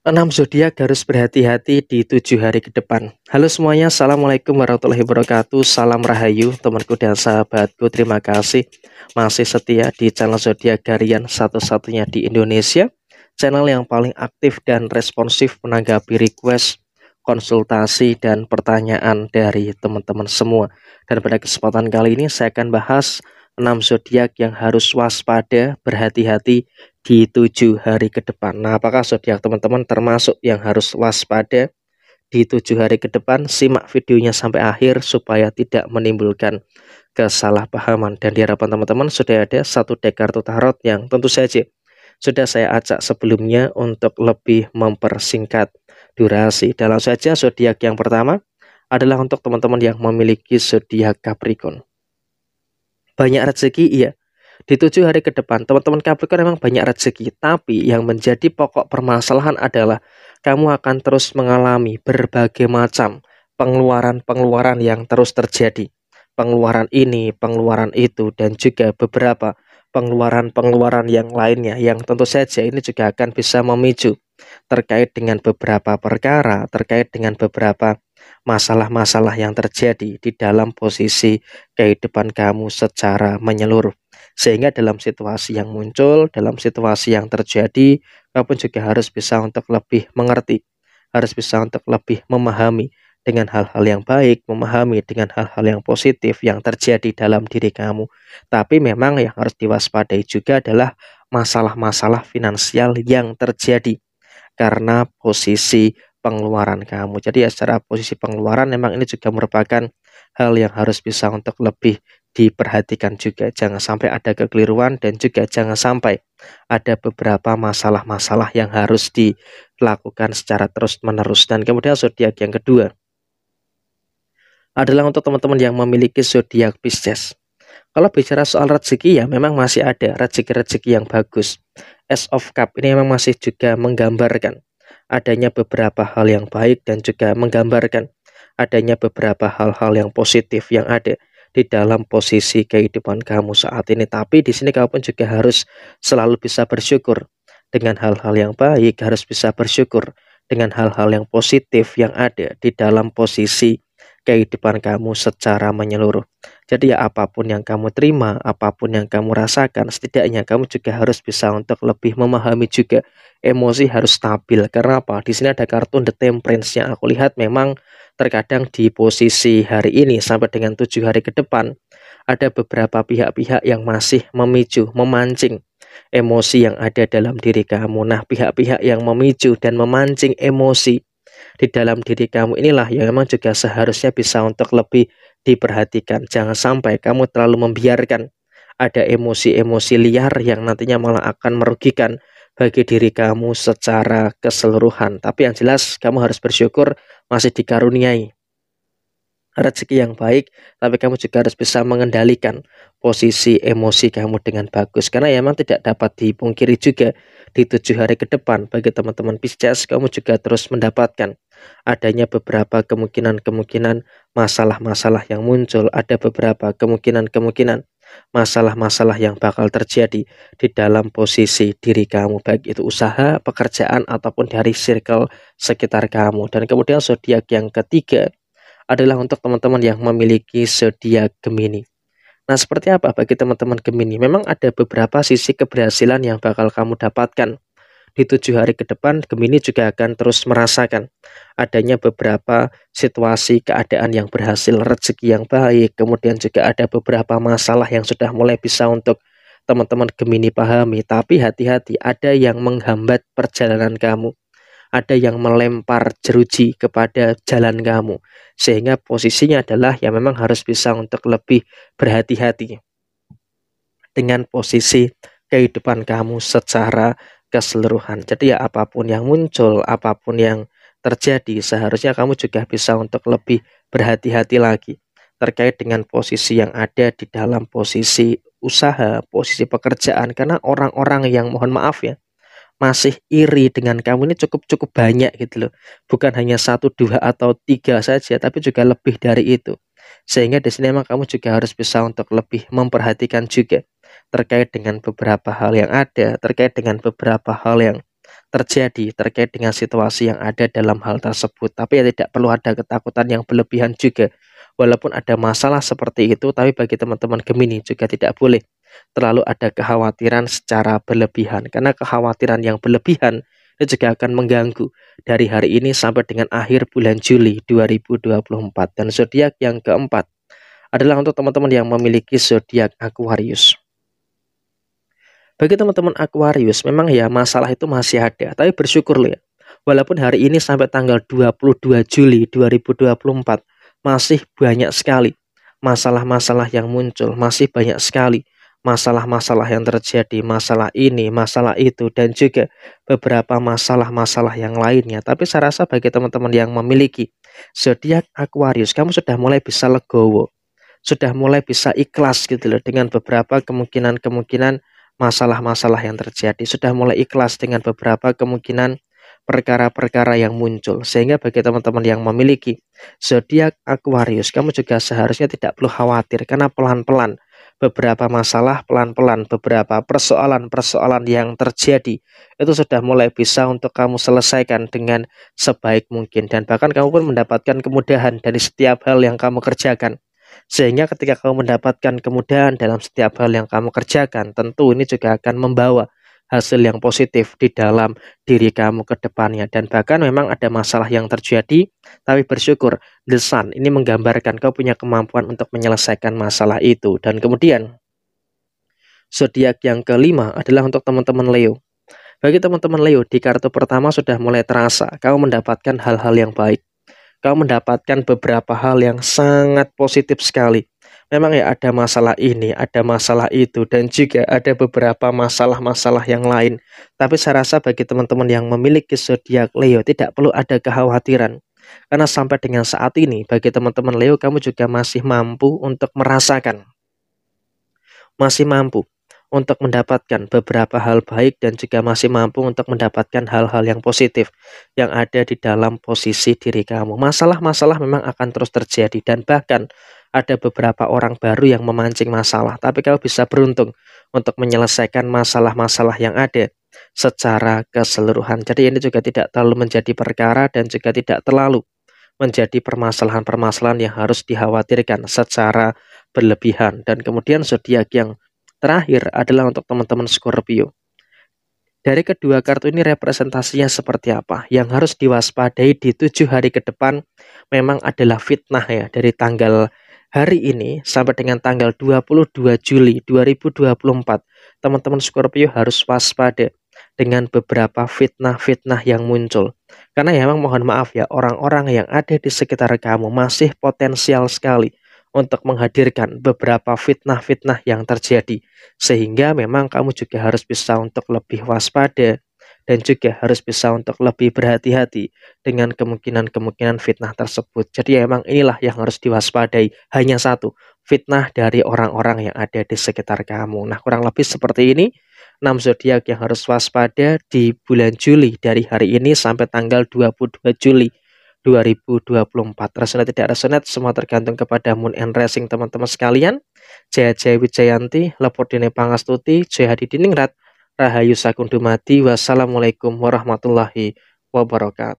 6 zodiak harus berhati-hati di tujuh hari ke depan. Halo semuanya, assalamualaikum warahmatullahi wabarakatuh. Salam rahayu, temanku dan sahabatku. Terima kasih masih setia di channel zodiak Garian satu-satunya di Indonesia. Channel yang paling aktif dan responsif menanggapi request, konsultasi dan pertanyaan dari teman-teman semua. Dan pada kesempatan kali ini saya akan bahas 6 zodiak yang harus waspada, berhati-hati di tujuh hari ke depan. Nah, apakah zodiak teman-teman termasuk yang harus waspada di tujuh hari ke depan? Simak videonya sampai akhir supaya tidak menimbulkan kesalahpahaman. Dan diharapkan teman-teman sudah ada satu deck kartu tarot yang tentu saja sudah saya acak sebelumnya untuk lebih mempersingkat durasi. Dalam saja zodiak yang pertama adalah untuk teman-teman yang memiliki zodiak Capricorn. Banyak rezeki, iya. Di tujuh hari ke depan, teman-teman Capricorn memang banyak rezeki, tapi yang menjadi pokok permasalahan adalah kamu akan terus mengalami berbagai macam pengeluaran-pengeluaran yang terus terjadi. Pengeluaran ini, pengeluaran itu, dan juga beberapa pengeluaran-pengeluaran yang lainnya yang tentu saja ini juga akan bisa memicu terkait dengan beberapa perkara, terkait dengan beberapa masalah-masalah yang terjadi di dalam posisi kehidupan kamu secara menyeluruh. Sehingga dalam situasi yang muncul, dalam situasi yang terjadi, pun juga harus bisa untuk lebih mengerti, harus bisa untuk lebih memahami dengan hal-hal yang baik, memahami dengan hal-hal yang positif yang terjadi dalam diri kamu. Tapi memang yang harus diwaspadai juga adalah masalah-masalah finansial yang terjadi karena posisi pengeluaran kamu. Jadi ya secara posisi pengeluaran memang ini juga merupakan hal yang harus bisa untuk lebih diperhatikan juga. Jangan sampai ada kekeliruan dan juga jangan sampai ada beberapa masalah-masalah yang harus dilakukan secara terus-menerus. Dan kemudian zodiak yang kedua adalah untuk teman-teman yang memiliki zodiak Pisces. Kalau bicara soal rezeki ya memang masih ada rezeki-rezeki yang bagus. S of Cup ini memang masih juga menggambarkan adanya beberapa hal yang baik dan juga menggambarkan adanya beberapa hal-hal yang positif yang ada di dalam posisi kehidupan kamu saat ini. Tapi di sini kamu pun juga harus selalu bisa bersyukur dengan hal-hal yang baik, harus bisa bersyukur dengan hal-hal yang positif yang ada di dalam posisi kehidupan kamu secara menyeluruh. Jadi ya apapun yang kamu terima, apapun yang kamu rasakan, setidaknya kamu juga harus bisa untuk lebih memahami juga emosi harus stabil. Karena apa? Di sini ada kartun The Temperance yang aku lihat memang terkadang di posisi hari ini sampai dengan tujuh hari ke depan ada beberapa pihak-pihak yang masih memicu, memancing emosi yang ada dalam diri kamu. Nah, pihak-pihak yang memicu dan memancing emosi di dalam diri kamu inilah yang memang juga seharusnya bisa untuk lebih diperhatikan. Jangan sampai kamu terlalu membiarkan ada emosi-emosi liar yang nantinya malah akan merugikan bagi diri kamu secara keseluruhan. Tapi yang jelas kamu harus bersyukur masih dikaruniai rezeki yang baik, tapi kamu juga harus bisa mengendalikan posisi emosi kamu dengan bagus. Karena ya memang tidak dapat dipungkiri juga di tujuh hari ke depan bagi teman-teman Pisces, kamu juga terus mendapatkan adanya beberapa kemungkinan-kemungkinan masalah-masalah yang muncul, ada beberapa kemungkinan-kemungkinan masalah-masalah yang bakal terjadi di dalam posisi diri kamu baik itu usaha, pekerjaan ataupun dari circle sekitar kamu. Dan kemudian zodiak yang ketiga adalah untuk teman-teman yang memiliki zodiak Gemini. Nah, seperti apa bagi teman-teman Gemini? Memang ada beberapa sisi keberhasilan yang bakal kamu dapatkan. Di tujuh hari ke depan, Gemini juga akan terus merasakan adanya beberapa situasi keadaan yang berhasil, rezeki yang baik, kemudian juga ada beberapa masalah yang sudah mulai bisa untuk teman-teman Gemini pahami. Tapi hati-hati, ada yang menghambat perjalanan kamu ada yang melempar jeruji kepada jalan kamu. Sehingga posisinya adalah yang memang harus bisa untuk lebih berhati-hati dengan posisi kehidupan kamu secara keseluruhan. Jadi ya apapun yang muncul, apapun yang terjadi, seharusnya kamu juga bisa untuk lebih berhati-hati lagi terkait dengan posisi yang ada di dalam posisi usaha, posisi pekerjaan karena orang-orang yang mohon maaf ya, masih iri dengan kamu ini cukup-cukup banyak gitu loh. Bukan hanya satu, dua, atau tiga saja, tapi juga lebih dari itu. Sehingga di sini memang kamu juga harus bisa untuk lebih memperhatikan juga terkait dengan beberapa hal yang ada, terkait dengan beberapa hal yang terjadi, terkait dengan situasi yang ada dalam hal tersebut. Tapi ya tidak perlu ada ketakutan yang berlebihan juga. Walaupun ada masalah seperti itu, tapi bagi teman-teman Gemini juga tidak boleh terlalu ada kekhawatiran secara berlebihan. Karena kekhawatiran yang berlebihan itu juga akan mengganggu dari hari ini sampai dengan akhir bulan Juli 2024. Dan zodiak yang keempat adalah untuk teman-teman yang memiliki zodiak Aquarius. Bagi teman-teman Aquarius, memang ya masalah itu masih ada, tapi bersyukur ya. Walaupun hari ini sampai tanggal 22 Juli 2024 masih banyak sekali masalah-masalah yang muncul, masih banyak sekali masalah-masalah yang terjadi, masalah ini, masalah itu, dan juga beberapa masalah-masalah yang lainnya. Tapi saya rasa bagi teman-teman yang memiliki zodiak Aquarius, kamu sudah mulai bisa legowo, sudah mulai bisa ikhlas gitu loh dengan beberapa kemungkinan-kemungkinan masalah-masalah yang terjadi, sudah mulai ikhlas dengan beberapa kemungkinan perkara-perkara yang muncul. Sehingga bagi teman-teman yang memiliki zodiak Aquarius, kamu juga seharusnya tidak perlu khawatir karena pelan-pelan beberapa masalah pelan-pelan, beberapa persoalan-persoalan yang terjadi itu sudah mulai bisa untuk kamu selesaikan dengan sebaik mungkin dan bahkan kamu pun mendapatkan kemudahan dari setiap hal yang kamu kerjakan. Sehingga ketika kamu mendapatkan kemudahan dalam setiap hal yang kamu kerjakan, tentu ini juga akan membawa hasil yang positif di dalam diri kamu ke depannya. Dan bahkan memang ada masalah yang terjadi, tapi bersyukur the sun ini menggambarkan kau punya kemampuan untuk menyelesaikan masalah itu. Dan kemudian zodiak yang kelima adalah untuk teman-teman Leo. Bagi teman-teman Leo, di kartu pertama sudah mulai terasa kau mendapatkan hal-hal yang baik. Kau mendapatkan beberapa hal yang sangat positif sekali memang ya ada masalah ini, ada masalah itu, dan juga ada beberapa masalah-masalah yang lain. Tapi saya rasa bagi teman-teman yang memiliki zodiak Leo tidak perlu ada kekhawatiran. Karena sampai dengan saat ini, bagi teman-teman Leo, kamu juga masih mampu untuk merasakan. Masih mampu untuk mendapatkan beberapa hal baik dan juga masih mampu untuk mendapatkan hal-hal yang positif yang ada di dalam posisi diri kamu. Masalah-masalah memang akan terus terjadi dan bahkan ada beberapa orang baru yang memancing masalah, tapi kau bisa beruntung untuk menyelesaikan masalah-masalah yang ada secara keseluruhan. Jadi ini juga tidak terlalu menjadi perkara dan juga tidak terlalu menjadi permasalahan-permasalahan yang harus dikhawatirkan secara berlebihan. Dan kemudian zodiak yang terakhir adalah untuk teman-teman Scorpio. Dari kedua kartu ini representasinya seperti apa? Yang harus diwaspadai di tujuh hari ke depan memang adalah fitnah ya. Dari tanggal Hari ini sampai dengan tanggal 22 Juli 2024, teman-teman Scorpio harus waspada dengan beberapa fitnah-fitnah yang muncul. Karena ya memang mohon maaf ya, orang-orang yang ada di sekitar kamu masih potensial sekali untuk menghadirkan beberapa fitnah-fitnah yang terjadi. Sehingga memang kamu juga harus bisa untuk lebih waspada, dan juga harus bisa untuk lebih berhati-hati dengan kemungkinan-kemungkinan fitnah tersebut. Jadi emang inilah yang harus diwaspadai. Hanya satu, fitnah dari orang-orang yang ada di sekitar kamu. Nah, kurang lebih seperti ini 6 zodiak yang harus waspada di bulan Juli dari hari ini sampai tanggal 22 Juli 2024. Resonat tidak resonat semua tergantung kepada moon and racing teman-teman sekalian. Jaya Jaya Wijayanti, Lepordine Pangastuti, Jaya Hadi Diningrat, Rahayu Sakundumati. Wassalamualaikum warahmatullahi wabarakatuh.